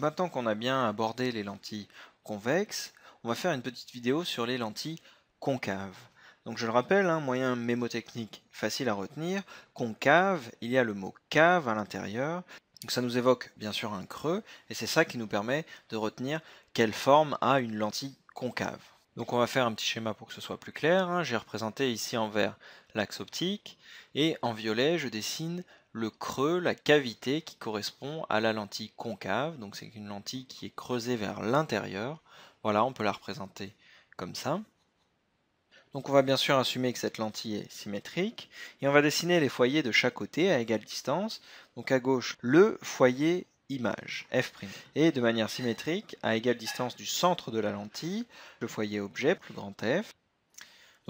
maintenant qu'on a bien abordé les lentilles convexes, on va faire une petite vidéo sur les lentilles concaves. Donc je le rappelle, un hein, moyen mémotechnique facile à retenir, concave, il y a le mot cave à l'intérieur, ça nous évoque bien sûr un creux, et c'est ça qui nous permet de retenir quelle forme a une lentille concave. Donc on va faire un petit schéma pour que ce soit plus clair, hein. j'ai représenté ici en vert l'axe optique, et en violet je dessine le creux, la cavité qui correspond à la lentille concave. Donc c'est une lentille qui est creusée vers l'intérieur. Voilà, on peut la représenter comme ça. Donc on va bien sûr assumer que cette lentille est symétrique. Et on va dessiner les foyers de chaque côté à égale distance. Donc à gauche, le foyer image, f'. Et de manière symétrique, à égale distance du centre de la lentille, le foyer objet, plus grand F,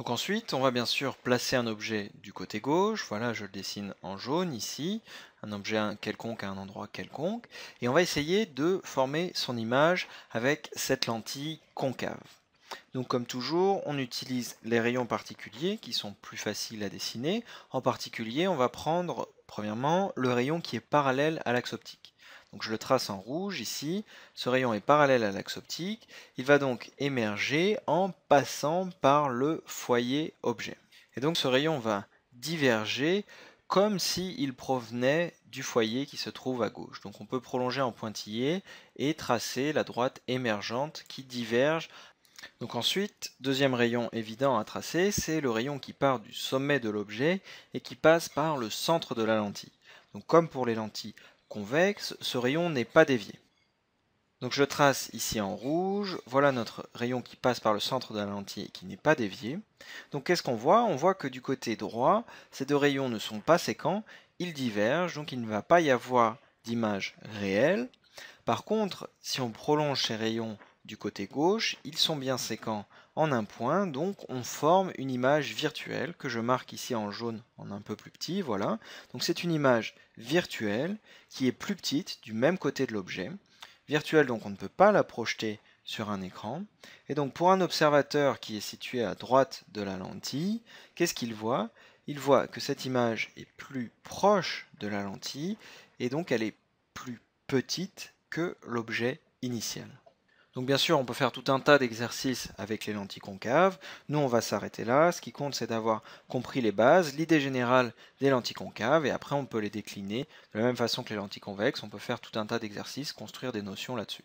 ensuite, on va bien sûr placer un objet du côté gauche. Voilà, je le dessine en jaune ici, un objet quelconque à un endroit quelconque. Et on va essayer de former son image avec cette lentille concave. Donc comme toujours, on utilise les rayons particuliers qui sont plus faciles à dessiner. En particulier, on va prendre premièrement le rayon qui est parallèle à l'axe optique. Donc je le trace en rouge ici, ce rayon est parallèle à l'axe optique, il va donc émerger en passant par le foyer objet. Et donc ce rayon va diverger comme s'il provenait du foyer qui se trouve à gauche. Donc on peut prolonger en pointillé et tracer la droite émergente qui diverge. Donc ensuite, deuxième rayon évident à tracer, c'est le rayon qui part du sommet de l'objet et qui passe par le centre de la lentille. Donc comme pour les lentilles convexe, ce rayon n'est pas dévié. Donc je trace ici en rouge, voilà notre rayon qui passe par le centre de la lentille et qui n'est pas dévié. Donc qu'est-ce qu'on voit On voit que du côté droit, ces deux rayons ne sont pas séquents, ils divergent, donc il ne va pas y avoir d'image réelle. Par contre, si on prolonge ces rayons du côté gauche, ils sont bien séquents en un point, donc on forme une image virtuelle que je marque ici en jaune en un peu plus petit, voilà. Donc c'est une image virtuelle qui est plus petite du même côté de l'objet. Virtuelle, donc on ne peut pas la projeter sur un écran. Et donc pour un observateur qui est situé à droite de la lentille, qu'est-ce qu'il voit Il voit que cette image est plus proche de la lentille et donc elle est plus petite que l'objet initial. Donc bien sûr, on peut faire tout un tas d'exercices avec les lentilles concaves. Nous, on va s'arrêter là. Ce qui compte, c'est d'avoir compris les bases, l'idée générale des lentilles concaves, et après, on peut les décliner de la même façon que les lentilles convexes. On peut faire tout un tas d'exercices, construire des notions là-dessus.